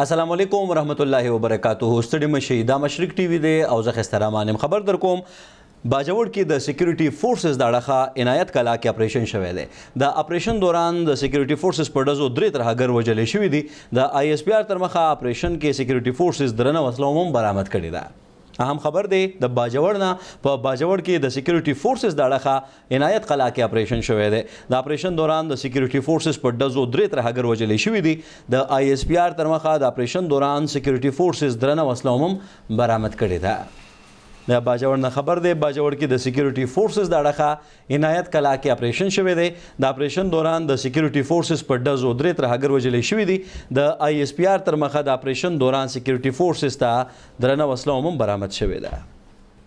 السلام علیکم ورحمت الله وبرکاتو ستړي مشي دا مشرق ټي وي دی او زه خسته رحمانم خبر در کوم باجوړ کې د سکیورټي فورسز د اړه عنایت کلا کې اپریشن شوې ده د اپریشن دوران د سکیورټي فورسز په دزو درې ترهګر وجلې شوې دي د آی اس پی آر تر مخه اپریشن کې سکیورټي فورسز درنه وسلو هم برامد کړي ده اهم خبر دی د باجوړ نه په باجوړ کې د سکیورټي فورسز د اړخه عنایت قلا کې اپریشن شوې ده د اپریشن دوران د سکیورټي فورسز په دزو درې تر هغه وجلې شوې دي د آی اس پی آر تر مخه د اپریشن دوران سکیورټي فورسز درنه وسله هم برامد کړې ده د باجوړ نه خبر دی باجوړ کې د سکیورټي فورسز د اړخه عنایت کلا کې اپریشن شوه دی د اپریشن دوران د سکیورټي فورسز په دزو درې تر هغه وجلې شوې دي د آی اس پی آر تر مخه د اپریشن دوران سکیورټي فورسز ته درنه وسله هم برامت شوه ده